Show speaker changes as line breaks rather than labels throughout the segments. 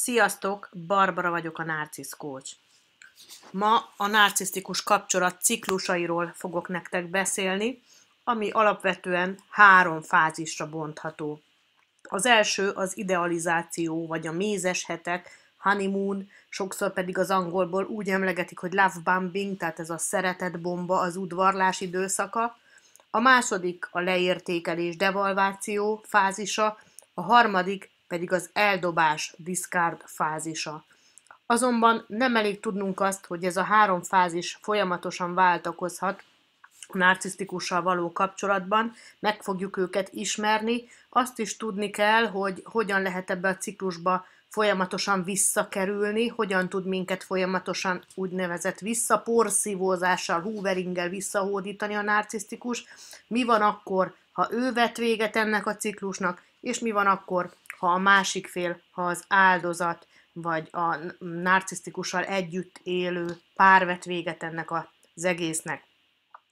Sziasztok, Barbara vagyok a Narcisz Coach. Ma a narcisztikus kapcsolat ciklusairól fogok nektek beszélni, ami alapvetően három fázisra bontható. Az első az idealizáció, vagy a mézes hetek, honeymoon, sokszor pedig az angolból úgy emlegetik, hogy love bombing, tehát ez a szeretet bomba az udvarlás időszaka. A második a leértékelés, devalváció fázisa, a harmadik pedig az eldobás discard fázisa. Azonban nem elég tudnunk azt, hogy ez a három fázis folyamatosan váltakozhat a narcisztikussal való kapcsolatban, meg fogjuk őket ismerni, azt is tudni kell, hogy hogyan lehet ebbe a ciklusba folyamatosan visszakerülni, hogyan tud minket folyamatosan úgynevezett visszaporszívózással, hooveringgel visszahódítani a narcisztikus, mi van akkor, ha ő vet véget ennek a ciklusnak, és mi van akkor, ha a másik fél, ha az áldozat, vagy a narcisztikussal együtt élő pár vet véget ennek az egésznek.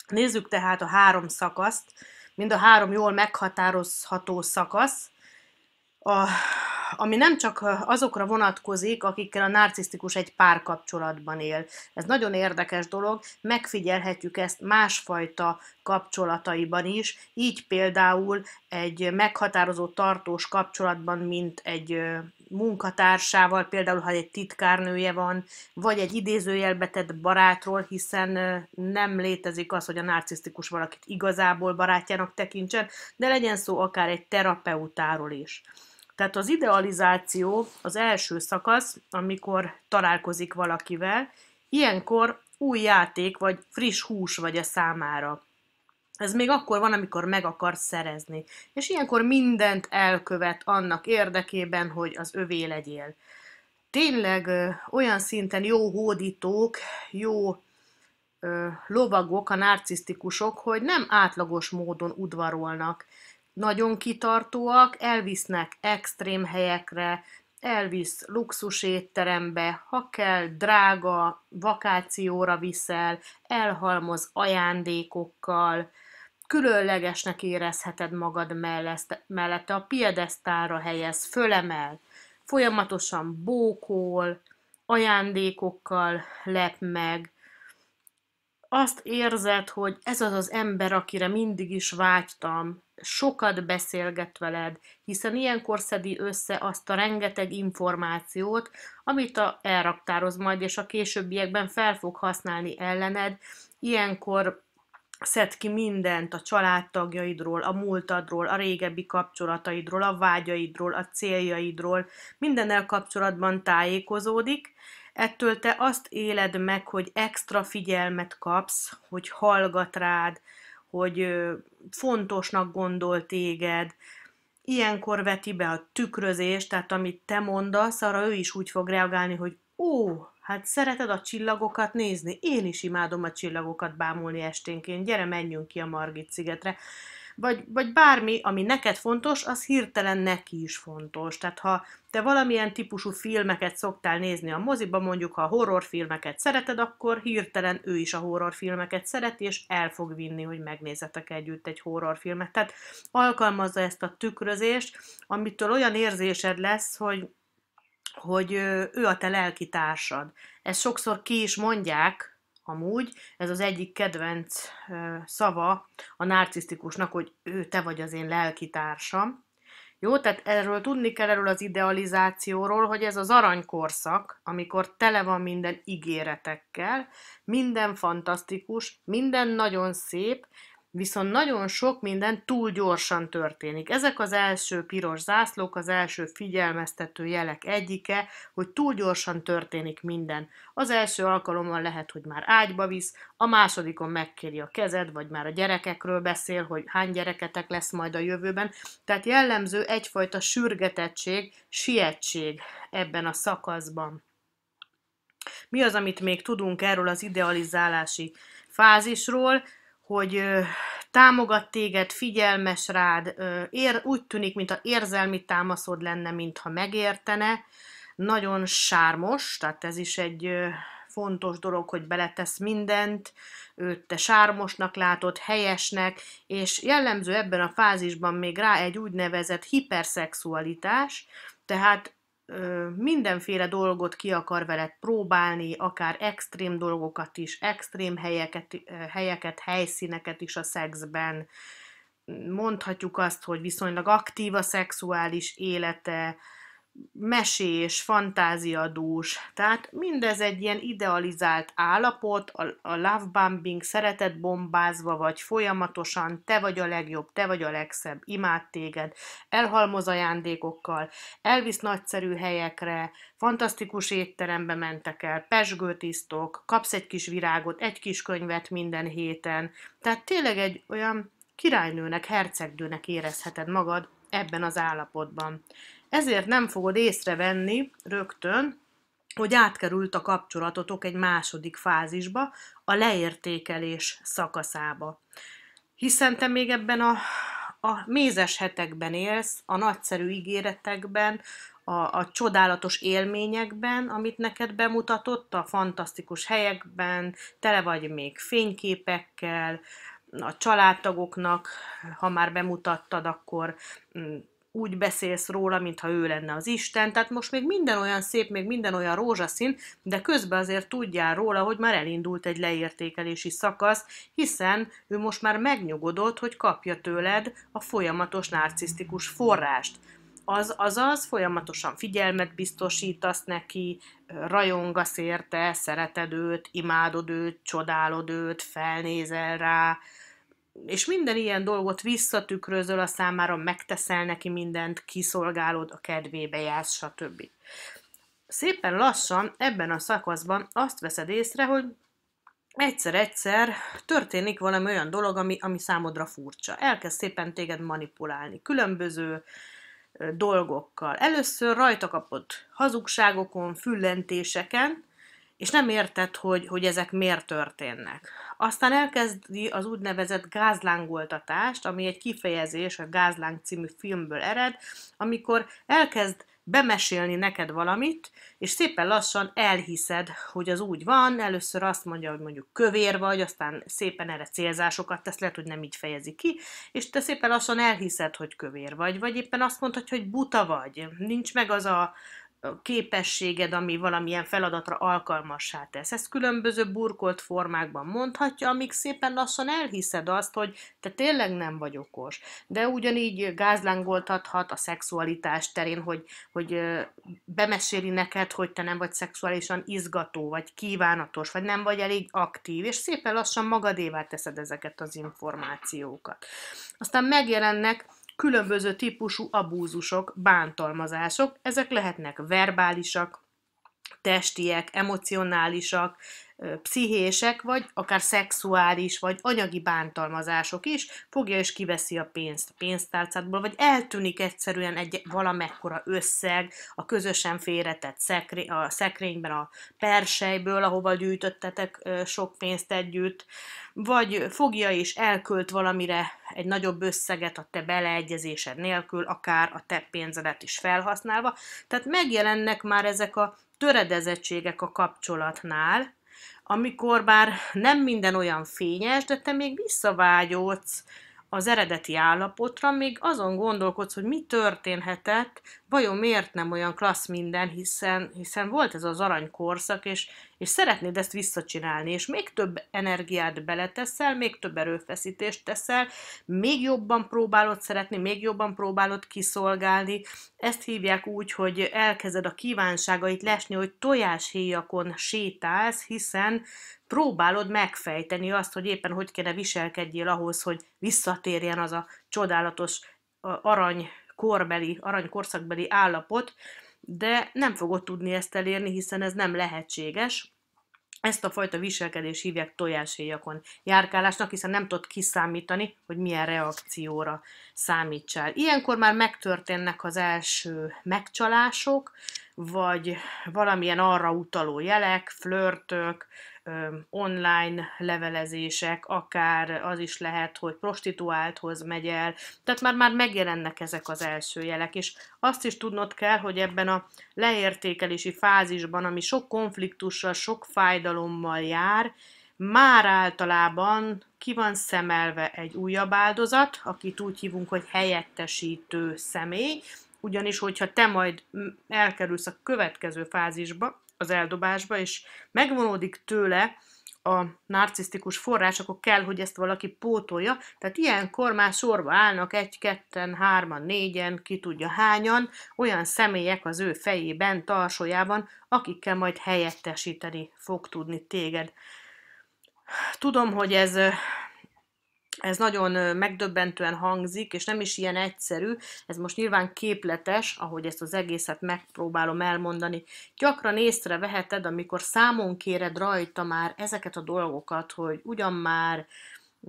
Nézzük tehát a három szakaszt, mind a három jól meghatározható szakasz. A ami nem csak azokra vonatkozik, akikkel a narcisztikus egy párkapcsolatban él. Ez nagyon érdekes dolog, megfigyelhetjük ezt másfajta kapcsolataiban is, így például egy meghatározó tartós kapcsolatban, mint egy munkatársával, például ha egy titkárnője van, vagy egy idézőjelbe barátról, hiszen nem létezik az, hogy a narcisztikus valakit igazából barátjának tekintsen, de legyen szó akár egy terapeutáról is. Tehát az idealizáció az első szakasz, amikor találkozik valakivel, ilyenkor új játék vagy friss hús vagy a e számára. Ez még akkor van, amikor meg akar szerezni. És ilyenkor mindent elkövet annak érdekében, hogy az övé legyél. Tényleg ö, olyan szinten jó hódítók, jó ö, lovagok, a narcisztikusok, hogy nem átlagos módon udvarolnak nagyon kitartóak, elvisznek extrém helyekre, elvisz luxus étterembe, ha kell, drága vakációra viszel, elhalmoz ajándékokkal, különlegesnek érezheted magad mellette, a piedesztára helyez, fölemel, folyamatosan bókol, ajándékokkal lep meg, azt érzed, hogy ez az az ember, akire mindig is vágytam, sokat beszélget veled, hiszen ilyenkor szedi össze azt a rengeteg információt, amit a elraktároz majd, és a későbbiekben fel fog használni ellened. Ilyenkor szed ki mindent a családtagjaidról, a múltadról, a régebbi kapcsolataidról, a vágyaidról, a céljaidról, mindennel kapcsolatban tájékozódik, Ettől te azt éled meg, hogy extra figyelmet kapsz, hogy hallgat rád, hogy fontosnak gondol téged. Ilyenkor veti be a tükrözést, tehát amit te mondasz, arra ő is úgy fog reagálni, hogy ó, hát szereted a csillagokat nézni? Én is imádom a csillagokat bámulni esténként, gyere menjünk ki a Margit szigetre vagy, vagy bármi, ami neked fontos, az hirtelen neki is fontos. Tehát ha te valamilyen típusú filmeket szoktál nézni a moziba, mondjuk ha horrorfilmeket szereted, akkor hirtelen ő is a horrorfilmeket szereti, és el fog vinni, hogy megnézzetek együtt egy horrorfilmet. Tehát alkalmazza ezt a tükrözést, amitől olyan érzésed lesz, hogy hogy ő a te lelkitársad. Ezt sokszor ki is mondják, amúgy. Ez az egyik kedvenc szava a narcisztikusnak, hogy ő, te vagy az én lelkitársam. Jó, tehát erről tudni kell erről az idealizációról, hogy ez az aranykorszak, amikor tele van minden ígéretekkel, minden fantasztikus, minden nagyon szép, viszont nagyon sok minden túl gyorsan történik. Ezek az első piros zászlók, az első figyelmeztető jelek egyike, hogy túl gyorsan történik minden. Az első alkalommal lehet, hogy már ágyba visz, a másodikon megkéri a kezed, vagy már a gyerekekről beszél, hogy hány gyereketek lesz majd a jövőben. Tehát jellemző egyfajta sürgetettség, sietség ebben a szakaszban. Mi az, amit még tudunk erről az idealizálási fázisról, hogy támogat téged, figyelmes rád, ér, úgy tűnik, mint a érzelmi támaszod lenne, mintha megértene, nagyon sármos, tehát ez is egy fontos dolog, hogy beletesz mindent, őt te sármosnak látod, helyesnek, és jellemző ebben a fázisban még rá egy úgynevezett hiperszexualitás, tehát mindenféle dolgot ki akar veled próbálni, akár extrém dolgokat is, extrém helyeket, helyeket helyszíneket is a szexben. Mondhatjuk azt, hogy viszonylag aktív a szexuális élete, mesés, fantáziadús, tehát mindez egy ilyen idealizált állapot, a, a love bombing, szeretet bombázva vagy folyamatosan, te vagy a legjobb, te vagy a legszebb, imád téged, elhalmoz ajándékokkal, elvisz nagyszerű helyekre, fantasztikus étterembe mentek el, pesgőtisztok, kapsz egy kis virágot, egy kis könyvet minden héten, tehát tényleg egy olyan királynőnek, hercegnőnek érezheted magad, ebben az állapotban. Ezért nem fogod észrevenni rögtön, hogy átkerült a kapcsolatotok egy második fázisba, a leértékelés szakaszába. Hiszen te még ebben a, a mézes hetekben élsz, a nagyszerű ígéretekben, a, a csodálatos élményekben, amit neked bemutatott, a fantasztikus helyekben, tele vagy még fényképekkel, a családtagoknak, ha már bemutattad, akkor mm, úgy beszélsz róla, mintha ő lenne az Isten, tehát most még minden olyan szép, még minden olyan rózsaszín, de közben azért tudjál róla, hogy már elindult egy leértékelési szakasz, hiszen ő most már megnyugodott, hogy kapja tőled a folyamatos narcisztikus forrást. Az, azaz folyamatosan figyelmet biztosítasz neki, rajongasz érte, szereted őt, imádod őt, csodálod őt, felnézel rá, és minden ilyen dolgot visszatükrözöl a számára, megteszel neki mindent, kiszolgálod, a kedvébe jársz, stb. Szépen lassan ebben a szakaszban azt veszed észre, hogy egyszer-egyszer történik valami olyan dolog, ami, ami számodra furcsa. Elkezd szépen téged manipulálni különböző dolgokkal. Először rajta kapott hazugságokon, füllentéseken, és nem érted, hogy, hogy ezek miért történnek. Aztán elkezdi az úgynevezett gázlángoltatást, ami egy kifejezés a Gázláng című filmből ered, amikor elkezd bemesélni neked valamit, és szépen lassan elhiszed, hogy az úgy van, először azt mondja, hogy mondjuk kövér vagy, aztán szépen erre célzásokat tesz, lehet, hogy nem így fejezi ki, és te szépen lassan elhiszed, hogy kövér vagy, vagy éppen azt mondhatja, hogy buta vagy, nincs meg az a, képességed, ami valamilyen feladatra alkalmassá tesz. Ezt különböző burkolt formákban mondhatja, amíg szépen lassan elhiszed azt, hogy te tényleg nem vagy okos. De ugyanígy gázlángoltathat a szexualitás terén, hogy, hogy bemeséli neked, hogy te nem vagy szexuálisan izgató, vagy kívánatos, vagy nem vagy elég aktív, és szépen lassan magadévá teszed ezeket az információkat. Aztán megjelennek különböző típusú abúzusok, bántalmazások, ezek lehetnek verbálisak, testiek, emocionálisak, pszichések, vagy akár szexuális, vagy anyagi bántalmazások is, fogja és kiveszi a pénzt a pénztárcádból, vagy eltűnik egyszerűen egy valamekkora összeg a közösen félretett szekré, a szekrényben, a persejből, ahova gyűjtöttetek sok pénzt együtt, vagy fogja és elkölt valamire egy nagyobb összeget a te beleegyezésed nélkül, akár a te pénzedet is felhasználva. Tehát megjelennek már ezek a töredezettségek a kapcsolatnál, amikor bár nem minden olyan fényes, de te még visszavágyódsz az eredeti állapotra, még azon gondolkodsz, hogy mi történhetett, vajon miért nem olyan klassz minden, hiszen, hiszen volt ez az aranykorszak, és, és szeretnéd ezt visszacsinálni, és még több energiát beleteszel, még több erőfeszítést teszel, még jobban próbálod szeretni, még jobban próbálod kiszolgálni. Ezt hívják úgy, hogy elkezded a kívánságait lesni, hogy tojáshéjakon sétálsz, hiszen próbálod megfejteni azt, hogy éppen hogy kéne viselkedjél ahhoz, hogy visszatérjen az a csodálatos arany korbeli, arany korszakbeli állapot, de nem fogod tudni ezt elérni, hiszen ez nem lehetséges. Ezt a fajta viselkedés hívják tojáséjakon járkálásnak, hiszen nem tudod kiszámítani, hogy milyen reakcióra számítsál. Ilyenkor már megtörténnek az első megcsalások, vagy valamilyen arra utaló jelek, flörtök, online levelezések, akár az is lehet, hogy prostituálthoz megy el, tehát már, már megjelennek ezek az első jelek, és azt is tudnod kell, hogy ebben a leértékelési fázisban, ami sok konfliktussal, sok fájdalommal jár, már általában ki van szemelve egy újabb áldozat, akit úgy hívunk, hogy helyettesítő személy, ugyanis hogyha te majd elkerülsz a következő fázisba, az eldobásba, és megvonódik tőle a narcisztikus forrás, akkor kell, hogy ezt valaki pótolja. Tehát ilyenkor már sorba állnak egy, ketten, hárman, négyen, ki tudja hányan, olyan személyek az ő fejében, tarsójában, akikkel majd helyettesíteni fog tudni téged. Tudom, hogy ez ez nagyon megdöbbentően hangzik, és nem is ilyen egyszerű. Ez most nyilván képletes, ahogy ezt az egészet megpróbálom elmondani. Gyakran észreveheted, amikor számon kéred rajta már ezeket a dolgokat, hogy ugyan már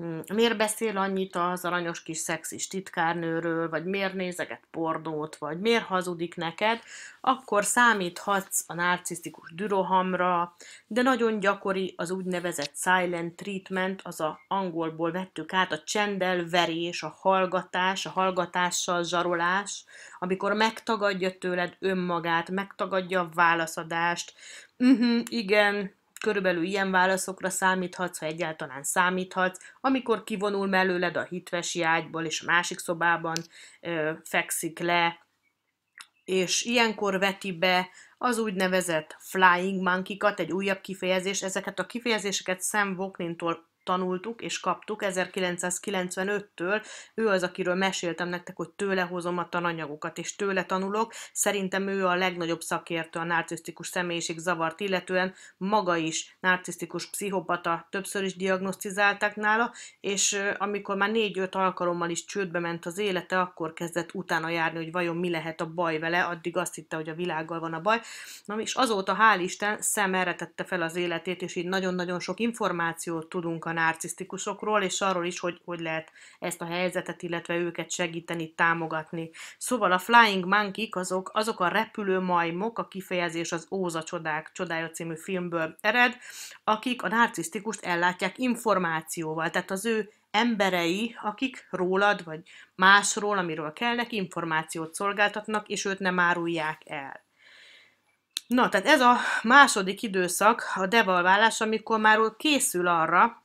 Mm, miért beszél annyit az aranyos kis szexis titkárnőről, vagy miért nézeget pornót, vagy miért hazudik neked, akkor számíthatsz a narcisztikus dürohamra, de nagyon gyakori az úgynevezett silent treatment, az a angolból vettük át a csendelverés, a hallgatás, a hallgatással zsarolás, amikor megtagadja tőled önmagát, megtagadja a válaszadást, uh-huh, igen, Körülbelül ilyen válaszokra számíthatsz, ha egyáltalán számíthatsz, amikor kivonul mellőled a hitvesi ágyból, és a másik szobában ö, fekszik le, és ilyenkor veti be az úgynevezett flying monkey egy újabb kifejezés. Ezeket a kifejezéseket Sam Voknintól tanultuk és kaptuk 1995-től. Ő az, akiről meséltem nektek, hogy tőle hozom a tananyagokat, és tőle tanulok. Szerintem ő a legnagyobb szakértő a narcisztikus személyiség zavart, illetően maga is narcisztikus pszichopata, többször is diagnosztizálták nála, és amikor már négy-öt alkalommal is csődbe ment az élete, akkor kezdett utána járni, hogy vajon mi lehet a baj vele, addig azt hitte, hogy a világgal van a baj. Na, és azóta, hál' Isten, szem tette fel az életét, és így nagyon-nagyon sok információt tudunk a narcisztikusokról, és arról is, hogy hogy lehet ezt a helyzetet, illetve őket segíteni, támogatni. Szóval a Flying Monkey azok, azok a repülő majmok, a kifejezés az Óza csodák csodája című filmből ered, akik a narcisztikust ellátják információval, tehát az ő emberei, akik rólad vagy másról, amiről kellnek, információt szolgáltatnak, és őt nem árulják el. Na, tehát ez a második időszak, a devalválás, amikor már készül arra,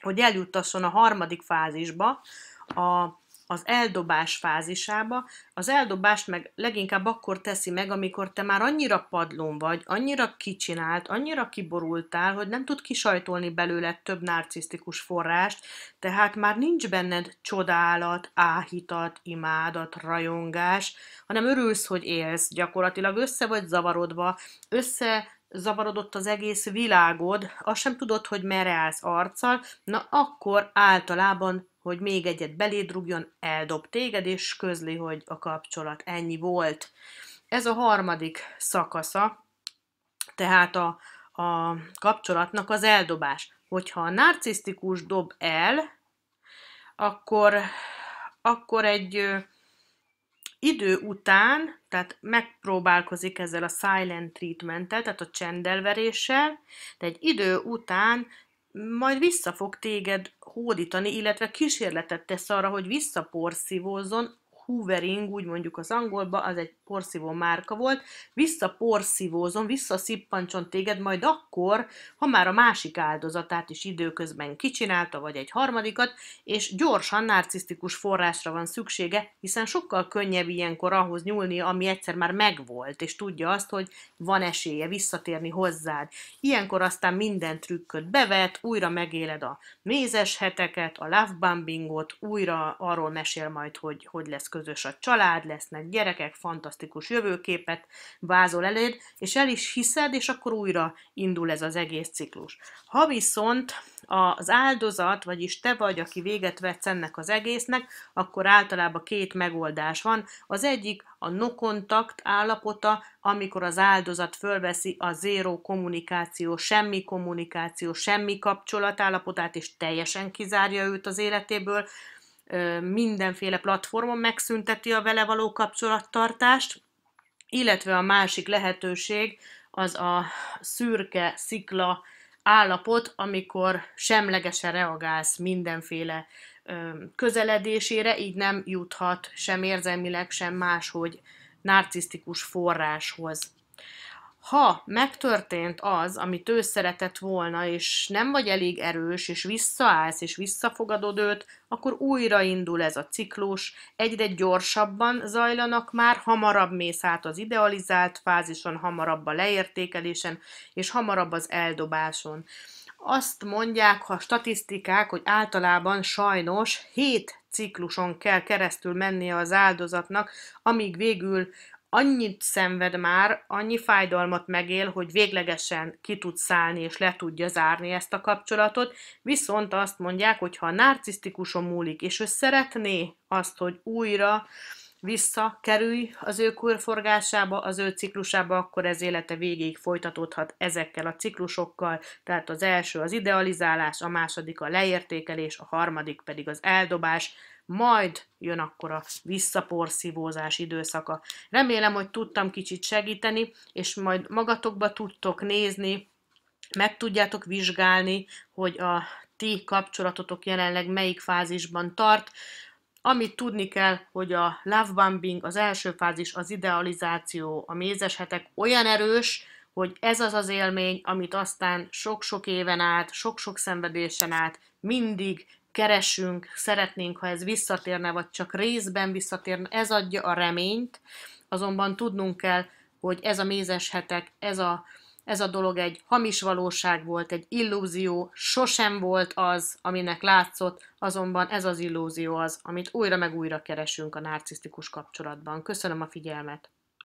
hogy eljutasson a harmadik fázisba, a, az eldobás fázisába. Az eldobást meg leginkább akkor teszi meg, amikor te már annyira padlón vagy, annyira kicsinált, annyira kiborultál, hogy nem tud kisajtolni belőle több narcisztikus forrást, tehát már nincs benned csodálat, áhítat, imádat, rajongás, hanem örülsz, hogy élsz, gyakorlatilag össze vagy zavarodva, össze zavarodott az egész világod, azt sem tudod, hogy merre állsz arccal, na akkor általában, hogy még egyet beléd rúgjon, eldob téged, és közli, hogy a kapcsolat ennyi volt. Ez a harmadik szakasza, tehát a, a kapcsolatnak az eldobás. Hogyha a narcisztikus dob el, akkor, akkor egy idő után, tehát megpróbálkozik ezzel a silent treatmenttel, tehát a csendelveréssel, de egy idő után majd vissza fog téged hódítani, illetve kísérletet tesz arra, hogy visszaporszívózzon, hoovering, úgy mondjuk az angolba, az egy porszívó márka volt, visszaporszívózom, szippancson téged majd akkor, ha már a másik áldozatát is időközben kicsinálta, vagy egy harmadikat, és gyorsan narcisztikus forrásra van szüksége, hiszen sokkal könnyebb ilyenkor ahhoz nyúlni, ami egyszer már megvolt, és tudja azt, hogy van esélye visszatérni hozzád. Ilyenkor aztán minden trükköt bevet, újra megéled a mézes heteket, a lovebombingot, újra arról mesél majd, hogy hogy lesz közös a család, lesznek gyerekek, fantasztikus fantasztikus jövőképet vázol eléd, és el is hiszed, és akkor újra indul ez az egész ciklus. Ha viszont az áldozat, vagyis te vagy, aki véget vetsz ennek az egésznek, akkor általában két megoldás van. Az egyik a no kontakt állapota, amikor az áldozat fölveszi a zéró kommunikáció, semmi kommunikáció, semmi kapcsolat állapotát, és teljesen kizárja őt az életéből, mindenféle platformon megszünteti a vele való kapcsolattartást, illetve a másik lehetőség az a szürke szikla állapot, amikor semlegesen reagálsz mindenféle közeledésére, így nem juthat sem érzelmileg, sem máshogy narcisztikus forráshoz ha megtörtént az, amit ő szeretett volna, és nem vagy elég erős, és visszaállsz, és visszafogadod őt, akkor újra indul ez a ciklus, egyre gyorsabban zajlanak már, hamarabb mész át az idealizált fázison, hamarabb a leértékelésen, és hamarabb az eldobáson. Azt mondják ha statisztikák, hogy általában sajnos 7 cikluson kell keresztül mennie az áldozatnak, amíg végül annyit szenved már, annyi fájdalmat megél, hogy véglegesen ki tud szállni és le tudja zárni ezt a kapcsolatot, viszont azt mondják, hogy ha a narcisztikuson múlik, és ő szeretné azt, hogy újra visszakerülj az ő körforgásába, az ő ciklusába, akkor ez élete végéig folytatódhat ezekkel a ciklusokkal, tehát az első az idealizálás, a második a leértékelés, a harmadik pedig az eldobás, majd jön akkor a visszaporszívózás időszaka. Remélem, hogy tudtam kicsit segíteni, és majd magatokba tudtok nézni, meg tudjátok vizsgálni, hogy a ti kapcsolatotok jelenleg melyik fázisban tart. Amit tudni kell, hogy a love bombing, az első fázis, az idealizáció, a mézes hetek olyan erős, hogy ez az az élmény, amit aztán sok-sok éven át, sok-sok szenvedésen át mindig, keresünk, szeretnénk, ha ez visszatérne, vagy csak részben visszatérne, ez adja a reményt, azonban tudnunk kell, hogy ez a mézes hetek, ez a, ez a dolog egy hamis valóság volt, egy illúzió, sosem volt az, aminek látszott, azonban ez az illúzió az, amit újra meg újra keresünk a narcisztikus kapcsolatban. Köszönöm a figyelmet!